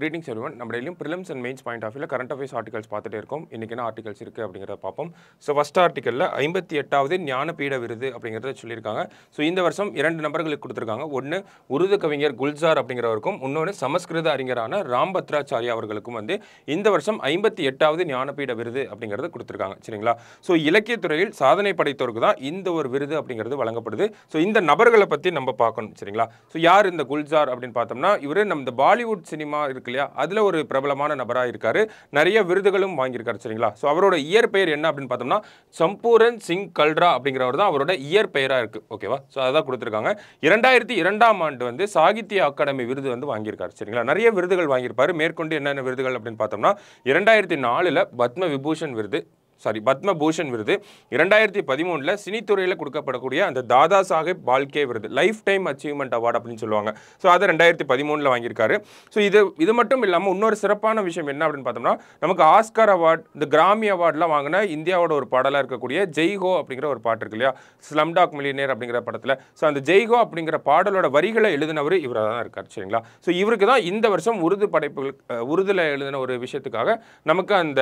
greetings Selvan நம்ம டெய்லியும் prelims and mains point of வியூவில் கரண்ட் அஃபேர்ஸ் ஆர்டிகல்ஸ் பார்த்துட்டே இருக்கும் இன்றைக்கி என்ன ஆர்டிகல்ஸ் இருக்குது அப்படிங்கிறத பார்ப்போம் ஸோ ஃபஸ்ட் ஆர்டிக்கலில் ஐம்பத்தி எட்டாவது ஞானபீட விருது அப்படிங்கிறத சொல்லியிருக்காங்க ஸோ இந்த வருஷம் இரண்டு நபர்களுக்கு கொடுத்துருக்காங்க ஒன்று உருது கவிஞர் குல்சார் அப்படிங்கிறவருக்கும் இன்னொன்று சமஸ்கிருத அறிஞரான ராம் பத்ராச்சாரியா அவர்களுக்கும் வந்து இந்த வருஷம் ஐம்பத்தி எட்டாவது ஞானபீட விருது அப்படிங்கிறது கொடுத்துருக்காங்க சரிங்களா ஸோ இலக்கியத்துறையில் சாதனை படைத்தோருக்கு தான் இந்த ஒரு விருது அப்படிங்கிறது வழங்கப்படுது ஸோ இந்த நபர்களை பற்றி நம்ம பார்க்கணும் சரிங்களா ஸோ யார் இந்த குல்சார் அப்படின்னு பார்த்தோம்னா இவர் நம்ம பாலிவுட் சினிமா இருக்கு இருக்கு இல்லையா அதில் ஒரு பிரபலமான நபராக இருக்கார் நிறைய விருதுகளும் வாங்கியிருக்காரு சரிங்களா ஸோ அவரோட இயற்பெயர் என்ன அப்படின்னு பார்த்தோம்னா சம்பூரன் சிங் கல்ரா அப்படிங்கிறவர் தான் அவரோட இயற்பெயராக இருக்குது ஓகேவா ஸோ அதான் கொடுத்துருக்காங்க இரண்டாயிரத்தி இரண்டாம் ஆண்டு வந்து சாகித்ய அகாடமி விருது வந்து வாங்கியிருக்காரு சரிங்களா நிறைய விருதுகள் வாங்கியிருப்பார் மேற்கொண்டு என்னென்ன விருதுகள் அப்படின்னு பார்த்தோம்னா இரண்டாயிரத்தி நாலில் பத்ம விபூஷன் விருது சாரி பத்மபூஷன் விருது இரண்டாயிரத்தி பதிமூணில் சினித்துறையில் கொடுக்கப்படக்கூடிய அந்த தாதா சாஹேப் பால்கே விருது லைஃப் டைம் அச்சீவ்மெண்ட் அவார்டு அப்படின்னு சொல்லுவாங்க ஸோ அதை ரெண்டாயிரத்தி பதிமூணில் வாங்கியிருக்காரு ஸோ இது இது மட்டும் இல்லாமல் இன்னொரு சிறப்பான விஷயம் என்ன அப்படின்னு பார்த்தோம்னா நமக்கு ஆஸ்கார் அவார்டு இந்த கிராமி அவார்டெலாம் வாங்கின இந்தியாவோட ஒரு பாடலாக இருக்கக்கூடிய ஜெய்ஹோ அப்படிங்கிற ஒரு பாட்டு இருக்கு இல்லையா ஸ்லம் டாக் மில்லியனர் அப்படிங்கிற படத்தில் ஸோ அந்த ஜெய்ஹோ அப்படிங்கிற பாடலோட வரிகளை எழுதினவர் இவராக தான் இருக்கார் சரிங்களா ஸோ இவருக்கு தான் இந்த வருஷம் உருது படைப்புகள் உருதில் எழுதின ஒரு விஷயத்துக்காக நமக்கு அந்த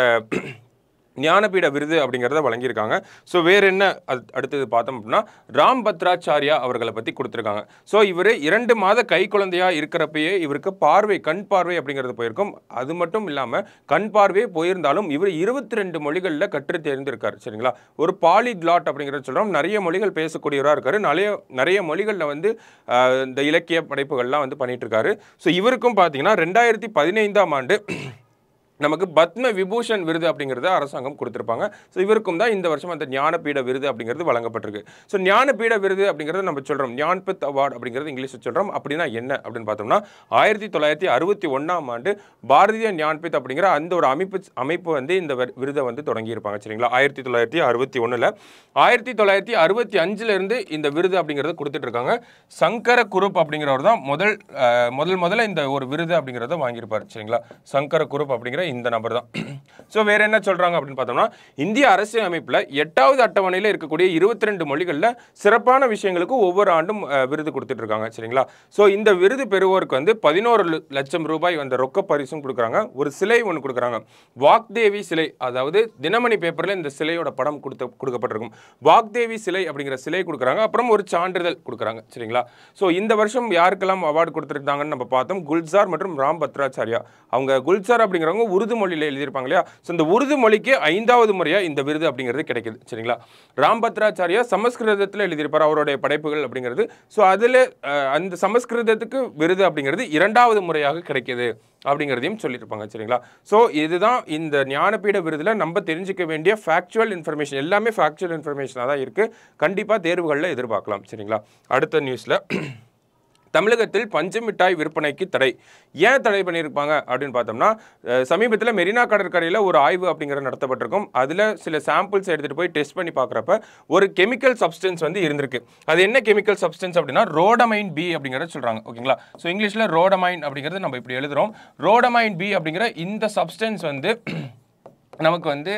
ஞானபீட விருது அப்படிங்கிறத வழங்கியிருக்காங்க ஸோ வேறு என்ன அடுத்தது பார்த்தோம் அப்படின்னா ராம் பத்ராச்சாரியா அவர்களை பற்றி கொடுத்துருக்காங்க ஸோ இவர் இரண்டு மாத கை குழந்தையாக இருக்கிறப்பயே இவருக்கு பார்வை கண் பார்வை அப்படிங்கிறது போயிருக்கும் அது மட்டும் இல்லாமல் கண் பார்வையே போயிருந்தாலும் இவர் இருபத்தி ரெண்டு மொழிகளில் கற்று தேர்ந்திருக்கார் சரிங்களா ஒரு பாலி கிளாட் அப்படிங்கிறத சொல்கிறோம் நிறைய மொழிகள் பேசக்கூடியவராக இருக்கார் நிறைய நிறைய மொழிகளில் வந்து இந்த இலக்கிய படைப்புகள்லாம் வந்து பண்ணிகிட்ருக்காரு ஸோ இவருக்கும் பார்த்தீங்கன்னா ரெண்டாயிரத்தி பதினைந்தாம் ஆண்டு நமக்கு பத்ம விபூஷன் விருது அப்படிங்கிறது அரசாங்கம் கொடுத்துருப்பாங்க ஸோ இவருக்கும் தான் இந்த வருஷம் அந்த ஞானபீட விருது அப்படிங்கிறது வழங்கப்பட்டிருக்கு ஸோ ஞானபீட விருது அப்படிங்கிறத நம்ம சொல்கிறோம் ஞான்பத் அவார்டு அப்படிங்கிறது இங்கிலீஷில் சொல்கிறோம் அப்படின்னா என்ன அப்படின்னு பார்த்தோம்னா ஆயிரத்தி தொள்ளாயிரத்தி அறுபத்தி ஒன்றாம் ஆண்டு பாரதிய ஞான்பித் அப்படிங்கிற அந்த ஒரு அமைப்பு அமைப்பு வந்து இந்த விருதை வந்து தொடங்கியிருப்பாங்க சரிங்களா ஆயிரத்தி தொள்ளாயிரத்தி அறுபத்தி ஒன்றில் ஆயிரத்தி தொள்ளாயிரத்தி அறுபத்தி அஞ்சுலேருந்து இந்த விருது அப்படிங்கிறத கொடுத்துட்ருக்காங்க சங்கர குரூப் அப்படிங்கிறவர் தான் முதல் முதல் முதல்ல இந்த ஒரு விருது அப்படிங்கிறத வாங்கியிருப்பார் சரிங்களா சங்கர குரூப் அப்படிங்கிற இந்த நபர் தான் ஸோ வேறு என்ன சொல்கிறாங்க அப்படின்னு பார்த்தோம்னா இந்திய அரசியலமைப்பில் எட்டாவது அட்டவணையில் இருக்கக்கூடிய இருபத்தி ரெண்டு மொழிகளில் சிறப்பான விஷயங்களுக்கு ஒவ்வொரு ஆண்டும் விருது கொடுத்துட்ருக்காங்க சரிங்களா ஸோ இந்த விருது பெறுவோருக்கு வந்து பதினோரு லட்சம் ரூபாய் அந்த ரொக்க பரிசும் கொடுக்குறாங்க ஒரு சிலை ஒன்று கொடுக்குறாங்க வாக்தேவி சிலை அதாவது தினமணி பேப்பரில் இந்த சிலையோட படம் கொடுத்து கொடுக்கப்பட்டிருக்கும் வாக்தேவி சிலை அப்படிங்கிற சிலை கொடுக்குறாங்க அப்புறம் ஒரு சான்றிதழ் கொடுக்குறாங்க சரிங்களா ஸோ இந்த வருஷம் யாருக்கெல்லாம் அவார்டு கொடுத்துருந்தாங்கன்னு நம்ம பார்த்தோம் குல்சார் மற்றும் ராம் பத்ராச்சாரியா அவங்க குல்சார் அப்படிங்கிறவங்க உருது மொழியில் எழுதியிருப்பாங்க இல்லையா ஸோ இந்த உருது மொழிக்கு ஐந்தாவது முறையாக இந்த விருது அப்படிங்கிறது கிடைக்கிது சரிங்களா ராம்பத்ராச்சாரியா சமஸ்கிருதத்தில் எழுதியிருப்பார் அவருடைய படைப்புகள் அப்படிங்கிறது ஸோ அதில் அந்த சமஸ்கிருதத்துக்கு விருது அப்படிங்கிறது இரண்டாவது முறையாக கிடைக்கிது அப்படிங்கிறதையும் சொல்லியிருப்பாங்க சரிங்களா ஸோ இதுதான் இந்த ஞானபீட விருதில் நம்ம தெரிஞ்சிக்க வேண்டிய ஃபேக்சுவல் இன்ஃபர்மேஷன் எல்லாமே ஃபேக்சுவல் இன்ஃபர்மேஷனாக தான் இருக்குது கண்டிப்பாக தேர்வுகளில் எதிர்பார்க்கலாம் சரிங்களா அடுத்த நியூஸில் தமிழகத்தில் பஞ்சமிட்டாய் விற்பனைக்கு தடை ஏன் தடை பண்ணியிருப்பாங்க அப்படின்னு பார்த்தோம்னா சமீபத்தில் மெரினா கடற்கரையில் ஒரு ஆய்வு அப்படிங்கிறது நடத்தப்பட்டிருக்கும் அதில் சில சாம்பிள்ஸ் எடுத்துகிட்டு போய் டெஸ்ட் பண்ணி பார்க்குறப்ப ஒரு கெமிக்கல் சப்ஸ்டன்ஸ் வந்து இருந்திருக்கு அது என்ன கெமிக்கல் சப்ஸ்டன்ஸ் அப்படின்னா ரோடமைன் பி அப்படிங்கிறத சொல்கிறாங்க ஓகேங்களா ஸோ இங்கிலீஷில் ரோடமைன் அப்படிங்கிறது நம்ம இப்படி எழுதுகிறோம் ரோடமைன் பி அப்படிங்கிற இந்த சப்ஸ்டன்ஸ் வந்து நமக்கு வந்து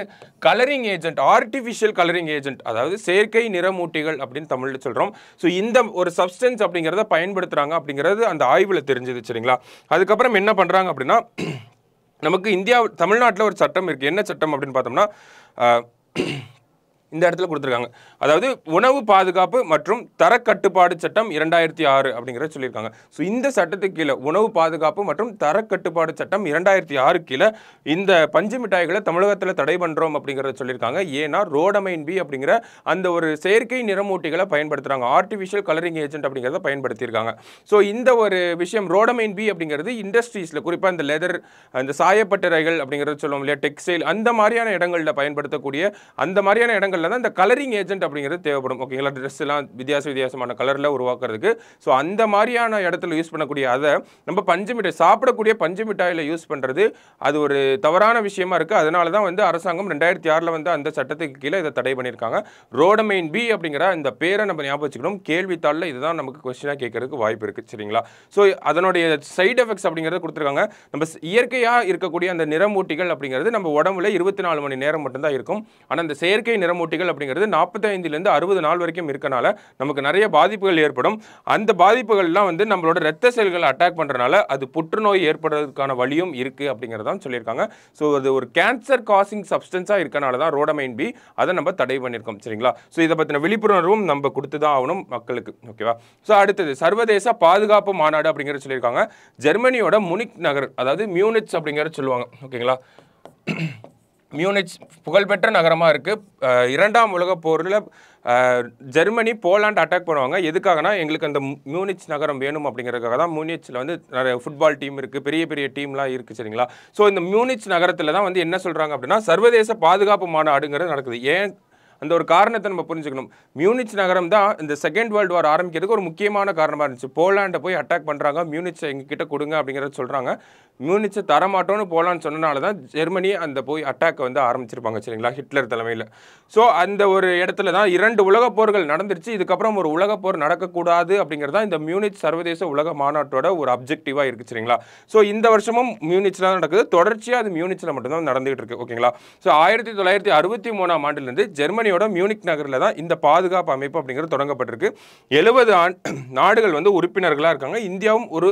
colouring agent artificial colouring agent அதாவது செயற்கை நிறமூட்டிகள் அப்படின்னு தமிழில் சொல்கிறோம் ஸோ இந்த ஒரு சப்ஸ்டன்ஸ் அப்படிங்கிறத பயன்படுத்துகிறாங்க அப்படிங்கிறது அந்த ஆய்வில் தெரிஞ்சது சரிங்களா அதுக்கப்புறம் என்ன பண்ணுறாங்க அப்படின்னா நமக்கு இந்தியா தமிழ்நாட்டில் ஒரு சட்டம் இருக்குது என்ன சட்டம் அப்படின்னு பார்த்தோம்னா இந்த இடத்துல கொடுத்துருக்காங்க அதாவது உணவு பாதுகாப்பு மற்றும் தரக்கட்டுப்பாடு சட்டம் இரண்டாயிரத்தி ஆறு அப்படிங்கிறத சொல்லியிருக்காங்க ஸோ இந்த சட்டத்துக்கு கீழே உணவு பாதுகாப்பு மற்றும் தரக்கட்டுப்பாடு சட்டம் இரண்டாயிரத்தி ஆறு கீழே இந்த பஞ்சு மிட்டாய்களை தமிழகத்தில் தடை பண்ணுறோம் அப்படிங்கிறத சொல்லியிருக்காங்க ஏன்னா ரோடமைன் பி அப்படிங்கிற அந்த ஒரு செயற்கை நிறமூட்டிகளை பயன்படுத்துகிறாங்க ஆர்டிஃபிஷியல் கலரிங் ஏஜென்ட் அப்படிங்கிறத பயன்படுத்தியிருக்காங்க ஸோ இந்த ஒரு விஷயம் ரோடமைன் பி அப்படிங்கிறது இண்டஸ்ட்ரீஸில் குறிப்பாக இந்த லெதர் அந்த சாயப்பட்டறைகள் அப்படிங்கிறத சொல்லுவோம் இல்லையா டெக்ஸ்டைல் அந்த மாதிரியான இடங்களில் பயன்படுத்தக்கூடிய அந்த மாதிரியான இடங்கள் இடங்களில் தான் இந்த கலரிங் ஏஜென்ட் அப்படிங்கிறது தேவைப்படும் ஓகேங்களா ட்ரெஸ்லாம் வித்தியாச வித்தியாசமான கலரில் உருவாக்குறதுக்கு ஸோ அந்த மாதிரியான இடத்துல யூஸ் பண்ணக்கூடிய அதை நம்ம பஞ்சமிட்டாய் சாப்பிடக்கூடிய பஞ்சமிட்டாயில் யூஸ் பண்ணுறது அது ஒரு தவறான விஷயமா இருக்குது அதனால தான் வந்து அரசாங்கம் ரெண்டாயிரத்தி ஆறில் வந்து அந்த சட்டத்துக்கு கீழே இதை தடை பண்ணியிருக்காங்க ரோடமைன் பி அப்படிங்கிற இந்த பேரை நம்ம ஞாபகம் வச்சுக்கணும் கேள்வித்தாளில் இதுதான் நமக்கு கொஸ்டினாக கேட்கறதுக்கு வாய்ப்பு இருக்குது சரிங்களா ஸோ அதனுடைய சைடு எஃபெக்ட்ஸ் அப்படிங்கிறத கொடுத்துருக்காங்க நம்ம இயற்கையாக இருக்கக்கூடிய அந்த நிறமூட்டிகள் அப்படிங்கிறது நம்ம உடம்புல இருபத்தி நாலு மணி நேரம் மட்டும்தான் இருக்கும் ஆனால் அந்த செயற்கை நிறமூட்டி போட்டிகள் அப்படிங்கிறது நாற்பத்தைந்துலேருந்து அறுபது நாள் வரைக்கும் இருக்கனால நமக்கு நிறைய பாதிப்புகள் ஏற்படும் அந்த பாதிப்புகள்லாம் வந்து நம்மளோட ரத்த செயல்களை அட்டாக் பண்ணுறனால அது புற்றுநோய் ஏற்படுறதுக்கான வழியும் இருக்குது அப்படிங்கிறதான் சொல்லியிருக்காங்க ஸோ அது ஒரு கேன்சர் காசிங் சப்ஸ்டன்ஸாக இருக்கனால தான் ரோடமைன் பி அதை நம்ம தடை பண்ணியிருக்கோம் சரிங்களா ஸோ இதை பற்றின விழிப்புணர்வும் நம்ம கொடுத்து தான் ஆகணும் மக்களுக்கு ஓகேவா ஸோ அடுத்தது சர்வதேச பாதுகாப்பு மாநாடு அப்படிங்கிற சொல்லியிருக்காங்க ஜெர்மனியோட முனிக் நகர் அதாவது மியூனிட்ஸ் அப்படிங்கிற சொல்லுவாங்க ஓகேங்களா மியூனிச் புகழ்பெற்ற நகரமாக இருக்குது இரண்டாம் உலகப் போரில் ஜெர்மனி போலாண்ட் அட்டாக் பண்ணுவாங்க எதுக்காகனா எங்களுக்கு அந்த மியூனிச் நகரம் வேணும் அப்படிங்கிறதுக்காக தான் மியூனிச்சில் வந்து நிறைய ஃபுட்பால் டீம் இருக்குது பெரிய பெரிய டீம்லாம் இருக்குது சரிங்களா ஸோ இந்த மியூனிச் நகரத்தில் தான் வந்து என்ன சொல்கிறாங்க அப்படின்னா சர்வதேச பாதுகாப்பு மாநாடுங்கிறது நடக்குது ஏன் அந்த ஒரு காரணத்தை நம்ம புரிஞ்சுக்கணும் மியூனிச் நகரம் தான் இந்த செகண்ட் வேர்ல்டு வார் ஆரம்பிக்கிறதுக்கு ஒரு முக்கியமான காரணமாக இருந்துச்சு போலாண்டை போய் அட்டாக் பண்ணுறாங்க மியூனிச்சை எங்ககிட்ட கொடுங்க அப்படிங்கிறத சொல்கிறாங்க மியூனிச்சை தரமாட்டோன்னு போகலான்னு சொன்னனால தான் ஜெர்மனி அந்த போய் அட்டாக்கை வந்து ஆரம்பிச்சிருப்பாங்க சரிங்களா ஹிட்லர் தலைமையில் ஸோ அந்த ஒரு இடத்துல தான் இரண்டு உலகப் போர்கள் நடந்துருச்சு இதுக்கப்புறம் ஒரு உலகப் போர் நடக்கக்கூடாது அப்படிங்கிறது இந்த மியூனிச் சர்வதேச உலக மாநாட்டோட ஒரு அப்ஜெக்டிவாக இருக்குது சரிங்களா ஸோ இந்த வருஷமும் மியூனிச்சில் தான் நடக்குது தொடர்ச்சியாக அது மியூனிச்சில் மட்டும்தான் நடந்துகிட்டு இருக்கு ஓகேங்களா ஸோ ஆயிரத்தி தொள்ளாயிரத்தி அறுபத்தி மூணாம் ஆண்டுலேருந்து ஜெர்மனியோட மியூனிக் நகரில் தான் இந்த பாதுகாப்பு அமைப்பு அப்படிங்கிறது தொடங்கப்பட்டிருக்கு எழுபது ஆண் நாடுகள் வந்து உறுப்பினர்களாக இருக்காங்க இந்தியாவும் ஒரு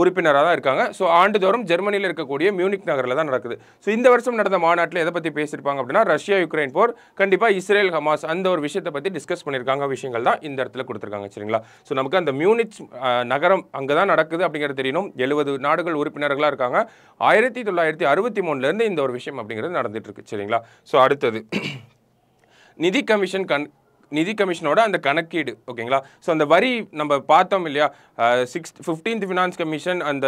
உறுப்பினராக தான் இருக்காங்க ஸோ ஆண்டுதோறும் ஜெர்மனியில் இருக்கக்கூடிய மியூனிக் நகரில் தான் நடக்குது ஸோ இந்த வருஷம் நடந்த மாநாட்டில் எதை பற்றி பேசியிருப்பாங்க அப்படின்னா ரஷ்யா யுக்ரைன் போர் கண்டிப்பாக இஸ்ரேல் ஹமாஸ் அந்த ஒரு விஷயத்தை பற்றி டிஸ்கஸ் பண்ணியிருக்காங்க விஷயங்கள் தான் இந்த இடத்துல கொடுத்துருக்காங்க சரிங்களா ஸோ நமக்கு அந்த மியூனிச் நகரம் அங்கே தான் நடக்குது அப்படிங்கிறது தெரியணும் எழுபது நாடுகள் உறுப்பினர்களாக இருக்காங்க ஆயிரத்தி தொள்ளாயிரத்தி அறுபத்தி மூணுலேருந்து இந்த ஒரு விஷயம் அப்படிங்கிறது நடந்துகிட்டு இருக்கு சரிங்களா ஸோ அடுத்தது நிதி கமிஷன் கண் நிதி கமிஷனோட அந்த கணக்கீடு ஓகேங்களா ஸோ அந்த வரி நம்ம பார்த்தோம் இல்லையா சிக்ஸ் ஃபிஃப்டீன்த் ஃபினான்ஸ் கமிஷன் அந்த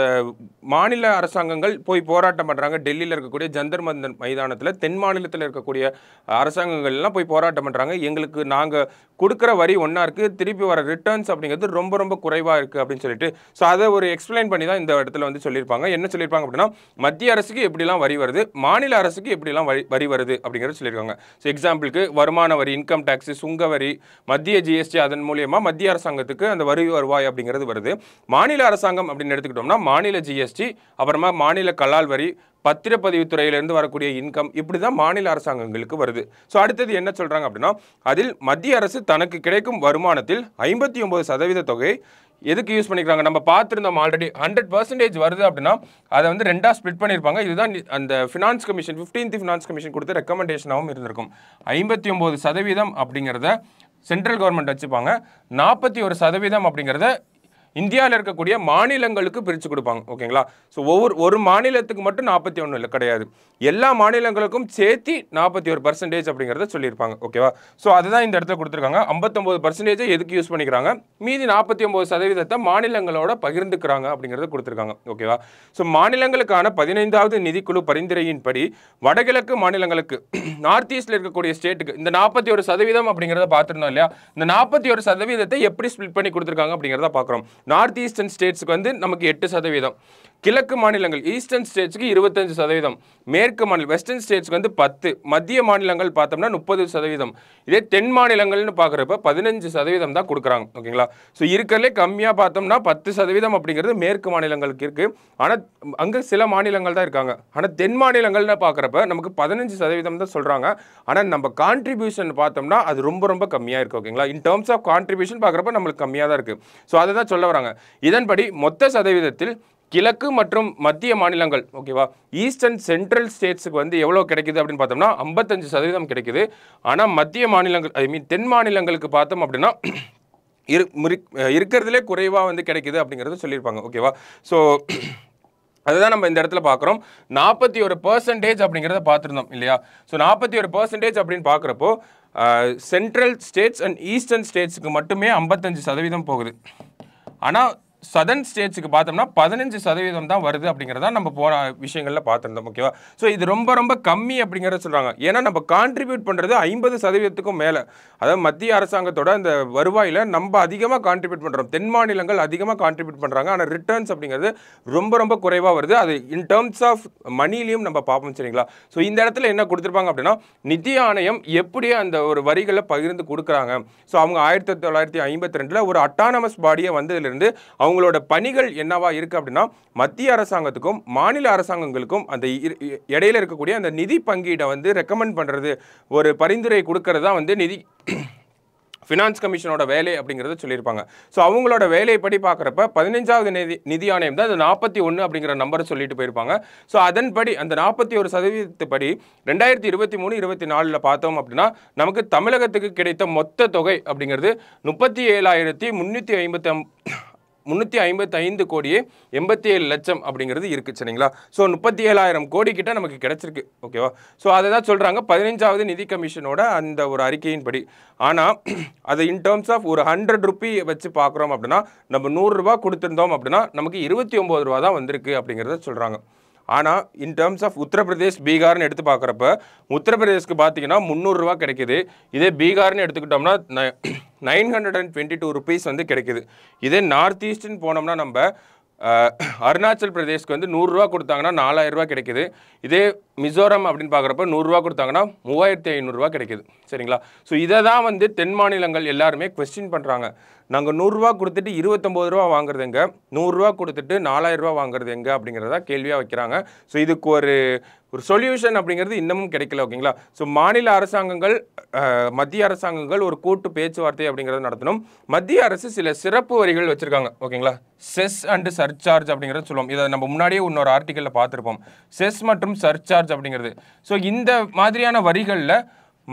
மாநில அரசாங்கங்கள் போய் போராட்டம் பண்ணுறாங்க டெல்லியில் இருக்கக்கூடிய ஜந்தர் மந்தன் மைதானத்தில் தென் மாநிலத்தில் இருக்கக்கூடிய அரசாங்கங்கள்லாம் போய் போராட்டம் பண்ணுறாங்க எங்களுக்கு நாங்கள் கொடுக்குற வரி ஒன்றா இருக்குது திருப்பி வர ரிட்டர்ன்ஸ் அப்படிங்கிறது ரொம்ப ரொம்ப குறைவாக இருக்குது அப்படின்னு சொல்லிட்டு ஸோ அதை ஒரு எக்ஸ்பிளைன் பண்ணி தான் இந்த இடத்துல வந்து சொல்லியிருப்பாங்க என்ன சொல்லியிருப்பாங்க அப்படின்னா மத்திய அரசுக்கு எப்படிலாம் வரி வருது மாநில அரசுக்கு எப்படிலாம் வரி வரி வருது அப்படிங்கிறத சொல்லியிருக்காங்க ஸோ எக்ஸாம்பிளுக்கு வருமான வரி இன்கம் டேக்ஸு சுங்க வரி மத்திய ஜிஎஸ்டி அதன் மூலியமாக மத்திய அரசாங்கத்துக்கு அந்த வரி வருவாய் அப்படிங்கிறது வருது மாநில அரசாங்கம் அப்படின்னு எடுத்துக்கிட்டோம்னா மாநில ஜிஎஸ்டி அப்புறமா மாநில கலால் வரி பத்திரப்பதிவுத்துறையிலிருந்து வரக்கூடிய இன்கம் இப்படி தான் மாநில அரசாங்கங்களுக்கு வருது ஸோ அடுத்தது என்ன சொல்கிறாங்க அப்படின்னா அதில் மத்திய அரசு தனக்கு கிடைக்கும் வருமானத்தில் ஐம்பத்தி ஒம்பது சதவீத தொகை எதுக்கு யூஸ் பண்ணிக்கிறாங்க நம்ம பார்த்துருந்தோம் ஆல்ரெடி ஹண்ட்ரட் பர்சன்டேஜ் வருது அப்படின்னா அதை வந்து ரெண்டாக ஸ்ப்ளிட் பண்ணியிருப்பாங்க இதுதான் அந்த finance commission fifteenth finance commission கொடுத்த ரெக்கமெண்டேஷனாகவும் இருந்திருக்கும் ஐம்பத்தி ஒம்பது சதவீதம் அப்படிங்கிறத சென்ட்ரல் கவர்மெண்ட் வச்சுப்பாங்க நாற்பத்தி ஒரு சதவீதம் அப்படிங்கிறத இந்தியாவில் இருக்கக்கூடிய மாநிலங்களுக்கு பிரித்து கொடுப்பாங்க ஓகேங்களா ஸோ ஒவ்வொரு ஒரு மாநிலத்துக்கு மட்டும் நாற்பத்தி ஒன்று இல்லை கிடையாது எல்லா மாநிலங்களுக்கும் சேர்த்து நாற்பத்தி ஒரு பர்சன்டேஜ் அப்படிங்கிறத சொல்லியிருப்பாங்க ஓகேவா ஸோ அதுதான் இந்த இடத்துல கொடுத்துருக்காங்க ஐம்பத்தொம்போது பர்சன்டேஜை எதுக்கு யூஸ் பண்ணிக்கிறாங்க மீதி நாற்பத்தி ஒம்பது சதவீதத்தை மாநிலங்களோட பகிர்ந்துக்கிறாங்க அப்படிங்கிறத கொடுத்துருக்காங்க ஓகேவா ஸோ மாநிலங்களுக்கான பதினைந்தாவது நிதிக்குழு பரிந்துரையின்படி வடகிழக்கு மாநிலங்களுக்கு நார்த் ஈஸ்டில் இருக்கக்கூடிய ஸ்டேட்டுக்கு இந்த நாற்பத்தி ஒரு சதவீதம் அப்படிங்கிறத பார்த்துருந்தோம் இல்லையா இந்த நாற்பத்தி ஒரு சதவீதத்தை எப்படி ஸ்பிளிட் பண்ணி கொடுத்துருக்காங்க அப்படிங்கிறத பார்க்குறோம் நார்த் ஈஸ்டர்ன் ஸ்டேட்ஸுக்கு வந்து நமக்கு எட்டு சதவீதம் கிழக்கு மாநிலங்கள் ஈஸ்டர்ன் ஸ்டேட்ஸ்க்கு இருபத்தஞ்சு சதவீதம் மேற்கு மாநிலம் வெஸ்டர்ன் ஸ்டேட்ஸ்க்கு வந்து பத்து மத்திய மாநிலங்கள் பார்த்தோம்னா முப்பது சதவீதம் இதே தென் மாநிலங்கள்னு பார்க்குறப்ப பதினஞ்சு சதவீதம் தான் கொடுக்குறாங்க ஓகேங்களா ஸோ இருக்கிறதுலே கம்மியாக பார்த்தோம்னா பத்து சதவீதம் அப்படிங்கிறது மேற்கு மாநிலங்களுக்கு இருக்குது ஆனால் அங்கே சில மாநிலங்கள் தான் இருக்காங்க ஆனால் தென் மாநிலங்கள்னு பார்க்குறப்ப நமக்கு பதினஞ்சு சதவீதம் தான் சொல்கிறாங்க ஆனால் நம்ம கான்ட்ரிபியூஷன் பார்த்தோம்னா அது ரொம்ப ரொம்ப கம்மியாக இருக்குது ஓகேங்களா இன் டேர்ம்ஸ் ஆஃப் கான்ட்ரிபியூஷன் பார்க்குறப்ப நம்மளுக்கு கம்மியாக தான் இருக்குது ஸோ அதை தான் சொல்ல வராங்க இதன்படி மொத்த சதவீதத்தில் கிழக்கு மற்றும் மத்திய மாநிலங்கள் ஓகேவா ஈஸ்டர்ன் சென்ட்ரல் ஸ்டேட்ஸுக்கு வந்து எவ்வளோ கிடைக்குது அப்படின்னு பார்த்தோம்னா ஐம்பத்தஞ்சு சதவீதம் கிடைக்குது ஆனால் மத்திய மாநிலங்கள் ஐ மீன் தென் மாநிலங்களுக்கு பார்த்தோம் அப்படின்னா இரு இருக்கிறதுலே குறைவாக வந்து கிடைக்குது அப்படிங்கிறது சொல்லியிருப்பாங்க ஓகேவா ஸோ அதுதான் நம்ம இந்த இடத்துல பார்க்குறோம் நாற்பத்தி ஒரு பர்சன்டேஜ் அப்படிங்கிறத பார்த்துருந்தோம் இல்லையா ஸோ நாற்பத்தி ஒரு பர்சன்டேஜ் அப்படின்னு பார்க்குறப்போ சென்ட்ரல் ஸ்டேட்ஸ் அண்ட் ஈஸ்டர்ன் ஸ்டேட்ஸுக்கு மட்டுமே ஐம்பத்தஞ்சு சதவீதம் போகுது ஆனால் சதன் ஸ்டேட்ஸுக்கு பார்த்தோம்னா பதினஞ்சு சதவீதம் தான் வருது அப்படிங்கிறத நம்ம போன விஷயங்களில் பார்த்துருந்தோம் ஓகேவா ஸோ இது ரொம்ப ரொம்ப கம்மி அப்படிங்கிறத சொல்கிறாங்க ஏன்னா நம்ம கான்ட்ரிபியூட் பண்ணுறது ஐம்பது சதவீதத்துக்கும் மேலே அதாவது மத்திய அரசாங்கத்தோட அந்த வருவாயில் நம்ம அதிகமாக கான்ட்ரிபியூட் பண்ணுறோம் தென் மாநிலங்கள் அதிகமாக கான்ட்ரிபியூட் பண்ணுறாங்க ஆனால் ரிட்டர்ன்ஸ் அப்படிங்கிறது ரொம்ப ரொம்ப குறைவாக வருது அது இன் டேர்ம்ஸ் ஆஃப் மணிலையும் நம்ம பார்ப்போம் சரிங்களா ஸோ இந்த இடத்துல என்ன கொடுத்துருப்பாங்க அப்படின்னா நிதி ஆணையம் எப்படி அந்த ஒரு வரிகளை பகிர்ந்து கொடுக்குறாங்க ஸோ அவங்க ஆயிரத்தி தொள்ளாயிரத்தி ஐம்பத்தி ரெண்டில் ஒரு அட்டானமஸ் பாடியை வந்ததுலேருந்து அவங்க அவங்களோட பணிகள் என்னவா இருக்குது அப்படின்னா மத்திய அரசாங்கத்துக்கும் மாநில அரசாங்கங்களுக்கும் அந்த இடையில இருக்கக்கூடிய அந்த நிதி பங்கீடை வந்து ரெக்கமெண்ட் பண்ணுறது ஒரு பரிந்துரை கொடுக்கறது தான் வந்து நிதி ஃபினான்ஸ் கமிஷனோட வேலை அப்படிங்கிறத சொல்லியிருப்பாங்க ஸோ அவங்களோட வேலையைப்படி பார்க்குறப்ப பதினஞ்சாவது நிதி நிதி ஆணையம் தான் அந்த நாற்பத்தி ஒன்று அப்படிங்கிற நம்பரை சொல்லிட்டு போயிருப்பாங்க ஸோ அதன்படி அந்த நாற்பத்தி ஒரு சதவீதத்துப்படி ரெண்டாயிரத்தி இருபத்தி மூணு இருபத்தி நாலில் பார்த்தோம் அப்படின்னா நமக்கு தமிழகத்துக்கு கிடைத்த மொத்த தொகை அப்படிங்கிறது முப்பத்தி ஏழாயிரத்தி முந்நூற்றி ஐம்பத்தி முந்நூற்றி ஐம்பத்தி ஐந்து கோடியே எண்பத்தி ஏழு லட்சம் அப்படிங்கிறது இருக்குது சரிங்களா ஸோ முப்பத்தி ஏழாயிரம் கோடி கிட்ட நமக்கு கிடச்சிருக்கு ஓகேவா ஸோ அதை தான் சொல்கிறாங்க பதினஞ்சாவது நிதி கமிஷனோட அந்த ஒரு அறிக்கையின்படி ஆனால் அது இன் டேர்ம்ஸ் ஆஃப் ஒரு ஹண்ட்ரட் ருபி வச்சு பார்க்குறோம் அப்படின்னா நம்ம நூறுரூவா கொடுத்துருந்தோம் அப்படின்னா நமக்கு இருபத்தி ஒம்பது ரூபா தான் வந்திருக்கு அப்படிங்கிறத சொல்கிறாங்க ஆனால் இன் டேர்ம்ஸ் ஆஃப் உத்தரப்பிரதேஷ் பீகார்னு எடுத்து பார்க்குறப்ப உத்தரப்பிரதேஷ்க்கு பார்த்தீங்கன்னா முந்நூறுரூவா கிடைக்கிது இதே பீகார்னு எடுத்துக்கிட்டோம்னா nine hundred and twenty two rupees வந்து கிடைக்கிது இதே நார்த் ஈஸ்ட்னு போனோம்னா நம்ம அருணாச்சல் பிரதேஷ்க்கு வந்து நூறுரூவா கொடுத்தாங்கன்னா நாலாயிரரூவா கிடைக்கிது இதே மிசோரம் அப்படின்னு பார்க்குறப்ப நூறுரூவா கொடுத்தாங்கன்னா மூவாயிரத்தி ஐநூறுரூவா கிடைக்குது சரிங்களா ஸோ இதை தான் வந்து தென் மாநிலங்கள் எல்லாருமே கொஸ்டின் பண்ணுறாங்க நாங்கள் நூறுரூவா கொடுத்துட்டு இருபத்தொம்போது ரூபா வாங்குறது எங்கே நூறுரூவா கொடுத்துட்டு நாலாயிரரூவா வாங்குறது எங்கே அப்படிங்கிறதா கேள்வியாக வைக்கிறாங்க ஸோ இதுக்கு ஒரு ஒரு சொல்யூஷன் அப்படிங்கிறது இன்னமும் கிடைக்கல ஓகேங்களா ஸோ மாநில அரசாங்கங்கள் மத்திய அரசாங்கங்கள் ஒரு கூட்டு பேச்சுவார்த்தை அப்படிங்கிறத நடத்தணும் மத்திய அரசு சில சிறப்பு வரிகள் வச்சுருக்காங்க ஓகேங்களா செஸ் அண்டு சர்ச்சார்ஜ் அப்படிங்கிறத சொல்லுவோம் இதை நம்ம முன்னாடியே இன்னொரு ஆர்டிக்கலில் பார்த்துருப்போம் செஸ் மற்றும் சர்ச்சார்ஜ் அப்படிங்கிறது ஸோ இந்த மாதிரியான வரிகளில்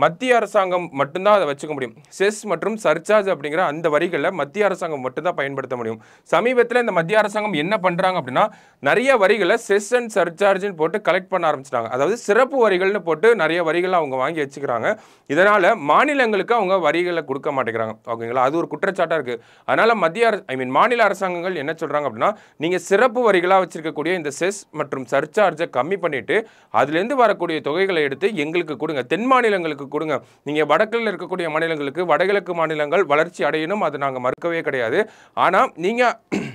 மத்திய அரசாங்கம் மட்டும்தான் அதை வச்சுக்க முடியும் செஸ் மற்றும் சர்ச்சார்ஜ் அப்படிங்கிற அந்த வரிகளில் மத்திய அரசாங்கம் மட்டும்தான் பயன்படுத்த முடியும் சமீபத்தில் இந்த மத்திய அரசாங்கம் என்ன பண்ணுறாங்க அப்படின்னா நிறைய வரிகளை செஸ் அண்ட் சர்ச்சார்ஜ்னு போட்டு கலெக்ட் பண்ண ஆரம்பிச்சிட்டாங்க அதாவது சிறப்பு வரிகள்னு போட்டு நிறைய வரிகளை அவங்க வாங்கி வச்சுக்கிறாங்க இதனால் மாநிலங்களுக்கு அவங்க வரிகளை கொடுக்க மாட்டேங்கிறாங்க ஓகேங்களா அது ஒரு குற்றச்சாட்டாக இருக்குது அதனால் மத்திய அரசு ஐ மீன் மாநில அரசாங்கங்கள் என்ன சொல்கிறாங்க அப்படின்னா நீங்கள் சிறப்பு வரிகளாக வச்சுருக்கக்கூடிய இந்த செஸ் மற்றும் சர்ச்சார்ஜை கம்மி பண்ணிவிட்டு அதுலேருந்து வரக்கூடிய தொகைகளை எடுத்து எங்களுக்கு கொடுங்க தென் மாநிலங்களுக்கு கொடுங்க நீங்கள் வடக்கில் இருக்கக்கூடிய மாநிலங்களுக்கு வடகிழக்கு மாநிலங்கள் வளர்ச்சி அடையணும் அது நாங்கள் மறுக்கவே கிடையாது ஆனால் நீங்கள்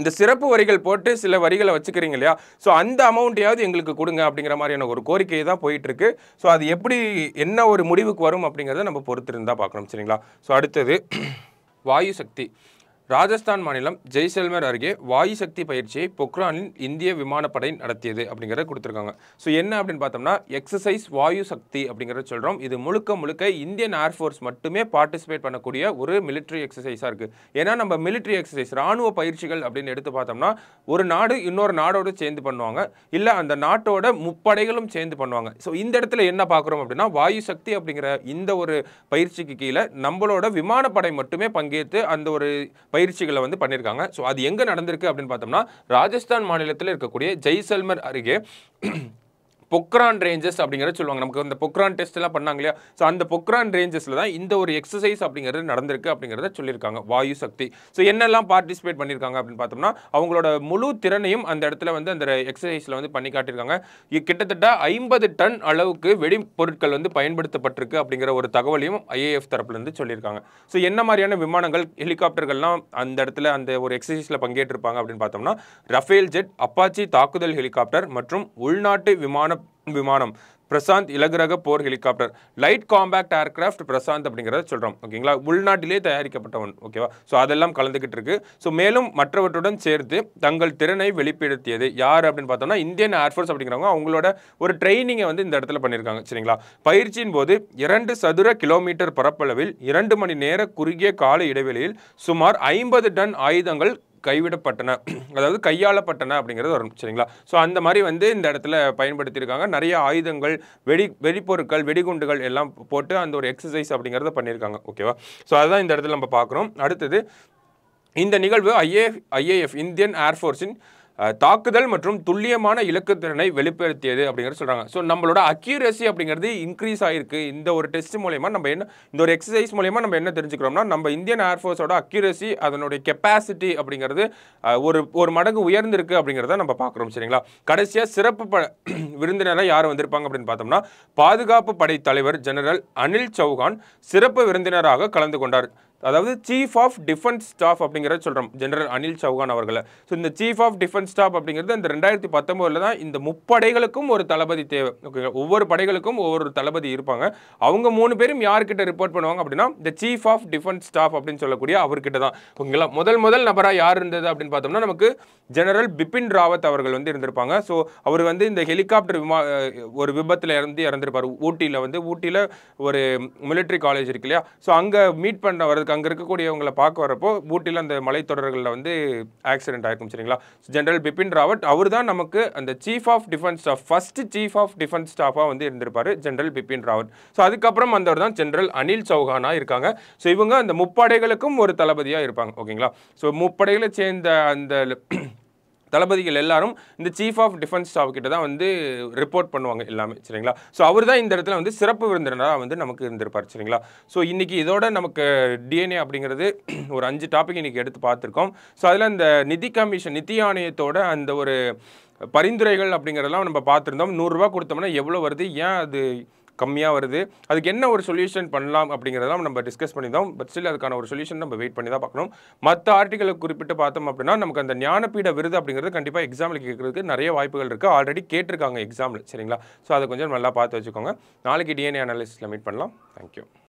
இந்த சிறப்பு வரிகள் போட்டு சில வரிகளை வச்சுக்கிறீங்க இல்லையா ஸோ அந்த அமௌண்ட்டையாவது எங்களுக்கு கொடுங்க அப்படிங்கிற மாதிரியான ஒரு கோரிக்கை தான் போயிட்டுருக்கு ஸோ அது எப்படி என்ன ஒரு முடிவுக்கு வரும் அப்படிங்கிறத நம்ம பொறுத்திருந்தால் பார்க்கணும் சரிங்களா ஸோ அடுத்தது வாயு சக்தி ராஜஸ்தான் மாநிலம் ஜெய்சல்மர் அருகே வாயு சக்தி பயிற்சியை பொக்ரானின் இந்திய விமானப்படை நடத்தியது அப்படிங்கிறத கொடுத்துருக்காங்க ஸோ என்ன அப்படின்னு பார்த்தோம்னா எக்ஸசைஸ் வாயு சக்தி அப்படிங்கிறத சொல்கிறோம் இது முழுக்க முழுக்க இந்தியன் ஏர்ஃபோர்ஸ் மட்டுமே பார்ட்டிசிபேட் பண்ணக்கூடிய ஒரு மிலிட்ரி எக்ஸசைஸாக இருக்குது ஏன்னா நம்ம மிலிட்ரி எக்ஸசைஸ் ராணுவ பயிற்சிகள் அப்படின்னு எடுத்து பார்த்தோம்னா ஒரு நாடு இன்னொரு நாடோடு சேர்ந்து பண்ணுவாங்க இல்லை அந்த நாட்டோட முப்படைகளும் சேர்ந்து பண்ணுவாங்க ஸோ இந்த இடத்துல என்ன பார்க்குறோம் அப்படின்னா வாயு சக்தி அப்படிங்கிற இந்த ஒரு பயிற்சிக்கு கீழே நம்மளோட விமானப்படை மட்டுமே பங்கேற்று அந்த ஒரு பயிற்சிகளை வந்து பண்ணியிருக்காங்க ஸோ அது எங்கே நடந்திருக்கு அப்படின்னு பார்த்தோம்னா ராஜஸ்தான் மாநிலத்தில் இருக்கக்கூடிய ஜெய்சல்மர் அருகே பொக்ரான் ரேஞ்சஸ் அப்படிங்கிறத சொல்லுவாங்க நமக்கு இந்த பொக்ரான் டெஸ்ட் எல்லாம் பண்ணாங்க இல்லையா ஸோ அந்த பொக்ரான் ரேஞ்சஸில் தான் இந்த ஒரு எக்ஸசைஸ் அப்படிங்கிறது நடந்திருக்கு அப்படிங்கிறத சொல்லியிருக்காங்க வாயு சக்தி ஸோ என்னெல்லாம் பார்ட்டிசிபேட் பண்ணியிருக்காங்க அப்படின்னு பார்த்தோம்னா அவங்களோட முழு திறனையும் அந்த இடத்துல வந்து அந்த எக்ஸசைஸில் வந்து பண்ணி காட்டியிருக்காங்க கிட்டத்தட்ட ஐம்பது டன் அளவுக்கு வெடி பொருட்கள் வந்து பயன்படுத்தப்பட்டிருக்கு அப்படிங்கிற ஒரு தகவலையும் ஐஏஎஃப் தரப்புலேருந்து சொல்லியிருக்காங்க ஸோ என்ன மாதிரியான விமானங்கள் ஹெலிகாப்டர்கள்லாம் அந்த இடத்துல அந்த ஒரு எக்ஸசைஸில் பங்கேற்றிருப்பாங்க அப்படின்னு பார்த்தோம்னா ரஃபேல் ஜெட் அப்பாச்சி தாக்குதல் ஹெலிகாப்டர் மற்றும் உள்நாட்டு விமான விமானம் பிரசாந்த் இலகுரக போர் helicopter light compact aircraft Prachand அப்படிங்கிறத சொல்கிறோம் ஓகேங்களா உள்நாட்டிலே தயாரிக்கப்பட்ட ஒன் ஓகேவா ஸோ அதெல்லாம் கலந்துக்கிட்டு இருக்கு ஸோ மேலும் மற்றவற்றுடன் சேர்த்து தங்கள் திறனை வெளிப்படுத்தியது யார் அப்படின்னு பார்த்தோம்னா இந்தியன் ஏர்ஃபோர்ஸ் அப்படிங்கிறவங்க அவங்களோட ஒரு ட்ரைனிங்கை வந்து இந்த இடத்துல பண்ணியிருக்காங்க சரிங்களா பயிற்சியின் போது இரண்டு சதுர கிலோமீட்டர் பரப்பளவில் இரண்டு மணி நேர குறுகிய கால இடைவெளியில் சுமார் ஐம்பது டன் ஆயுதங்கள் கைவிடப்பட்டன அதாவது கையாளப்பட்டன அப்படிங்கிறது வரும் சரிங்களா ஸோ அந்த மாதிரி வந்து இந்த இடத்துல பயன்படுத்தியிருக்காங்க நிறைய ஆயுதங்கள் வெடி வெடிப்பொருட்கள் வெடிகுண்டுகள் எல்லாம் போட்டு அந்த ஒரு எக்ஸசைஸ் அப்படிங்கிறத பண்ணியிருக்காங்க ஓகேவா ஸோ அதுதான் இந்த இடத்துல நம்ம பார்க்குறோம் அடுத்தது இந்த நிகழ்வு ஐஏஎஃப் ஐஏஎஃப் இந்தியன் ஏர்ஃபோர்ஸின் தாக்குதல் மற்றும் துல்லியமான இலக்கு திறனை வெளிப்படுத்தியது அப்படிங்கிறது சொல்கிறாங்க ஸோ நம்மளோட அக்யூரசி அப்படிங்கிறது இன்க்ரீஸ் ஆகிருக்கு இந்த ஒரு டெஸ்ட் மூலயமா நம்ம என்ன இந்த ஒரு எக்ஸசைஸ் மூலயமா நம்ம என்ன தெரிஞ்சுக்கிறோம்னா நம்ம இந்தியன் ஏர்ஃபோர்ஸோட அக்யூரசி அதனுடைய கெப்பாசிட்டி அப்படிங்கிறது ஒரு ஒரு மடங்கு உயர்ந்திருக்கு அப்படிங்கிறத நம்ம பார்க்குறோம் சரிங்களா கடைசியாக சிறப்பு ப விருந்தினராக யார் வந்திருப்பாங்க அப்படின்னு பார்த்தோம்னா பாதுகாப்பு படை தலைவர் ஜெனரல் அனில் சௌகான் சிறப்பு விருந்தினராக கலந்து கொண்டார் அதாவது சீஃப் ஆஃப் டிஃபென்ஸ் ஸ்டாஃப் அப்படிங்கிறத சொல்கிறோம் ஜெனரல் அனில் சௌகான் அவர்களை ஸோ இந்த சீஃப் ஆஃப் டிஃபென்ஸ் ஸ்டாஃப் அப்படிங்கிறது இந்த ரெண்டாயிரத்தி பத்தொம்போதில் தான் இந்த முப்படைகளுக்கும் ஒரு தளபதி தேவை ஓகேங்களா ஒவ்வொரு படைகளுக்கும் ஒவ்வொரு தளபதி இருப்பாங்க அவங்க மூணு பேரும் யார்கிட்ட ரிப்போர்ட் பண்ணுவாங்க அப்படின்னா இந்த சீஃப் ஆஃப் டிஃபென்ஸ் ஸ்டாஃப் அப்படின்னு சொல்லக்கூடிய அவர்கிட்ட தான் ஓகேங்களா முதல் முதல் நபராக யார் இருந்தது அப்படின்னு பார்த்தோம்னா நமக்கு ஜெனரல் பிபின் ராவத் அவர்கள் வந்து இருந்திருப்பாங்க ஸோ அவர் வந்து இந்த ஹெலிகாப்டர் விமா ஒரு விபத்தில் இறந்து இறந்துருப்பார் ஊட்டியில் வந்து ஊட்டியில் ஒரு மிலிட்ரி காலேஜ் இருக்கு இல்லையா ஸோ அங்கே மீட் பண்ண வரதுக்கு உங்களுக்கு அங்கே இருக்கக்கூடியவங்களை பார்க்க வரப்போ பூட்டியில் அந்த மலைத்தொடர்களில் வந்து ஆக்சிடென்ட் ஆயிருக்கும் சரிங்களா ஜென்ரல் பிபின் ராவத் அவர் தான் நமக்கு அந்த chief of defence staff first chief of defence ஸ்டாஃபாக வந்து இருந்திருப்பார் ஜென்ரல் பிபின் ராவத் ஸோ அதுக்கப்புறம் வந்தவர் தான் ஜென்ரல் அனில் சௌஹானாக இருக்காங்க ஸோ இவங்க அந்த முப்படைகளுக்கும் ஒரு தளபதியாக இருப்பாங்க ஓகேங்களா ஸோ முப்படைகளை சேர்ந்த அந்த தளபதிகள் எல்லாரும் இந்த சீஃப் ஆஃப் டிஃபென்ஸ் ஸ்டாஃப் கிட்ட தான் வந்து ரிப்போர்ட் பண்ணுவாங்க எல்லாமே சரிங்களா ஸோ அவர் தான் இந்த இடத்துல வந்து சிறப்பு விருந்தினராக வந்து நமக்கு இருந்திருப்பார் சரிங்களா ஸோ இன்றைக்கி இதோட நமக்கு டிஎன்ஏ அப்படிங்கிறது ஒரு அஞ்சு டாபிக் இன்றைக்கி எடுத்து பார்த்துருக்கோம் ஸோ அதில் இந்த நிதி கமிஷன் நிதி ஆணையத்தோட அந்த ஒரு பரிந்துரைகள் அப்படிங்கிறதெல்லாம் நம்ம பார்த்துருந்தோம் நூறுரூவா கொடுத்தோம்னா எவ்வளோ வருது ஏன் அது கம்மியாக வருது அதுக்கு என்ன ஒரு சொல்யூஷன் பண்ணலாம் அப்படிங்கிறதெல்லாம் நம்ம டிஸ்கஸ் தான் பட் ஸ்டில் அதுக்கான ஒரு சொல்யூஷன் நம்ம வெயிட் பண்ணி தான் பார்க்கணும் மற்ற ஆர்டிகளை குறிப்பிட்டு பார்த்தோம் அப்படின்னா நமக்கு அந்த ஞானப்பீட விருது அப்படிங்கிறது கண்டிப்பாக எக்ஸாமில் கேட்குறதுக்கு நிறைய வாய்ப்புகள் இருக்குது ஆல்ரெடி கேட்டிருக்காங்க எக்ஸாமில் சரிங்களா ஸோ அதை கொஞ்சம் நல்லா பார்த்து வச்சுக்கோங்க நாளைக்கு டிஎன்ஏ அனாலிசிஸில் மீட் பண்ணலாம் தேங்க்யூ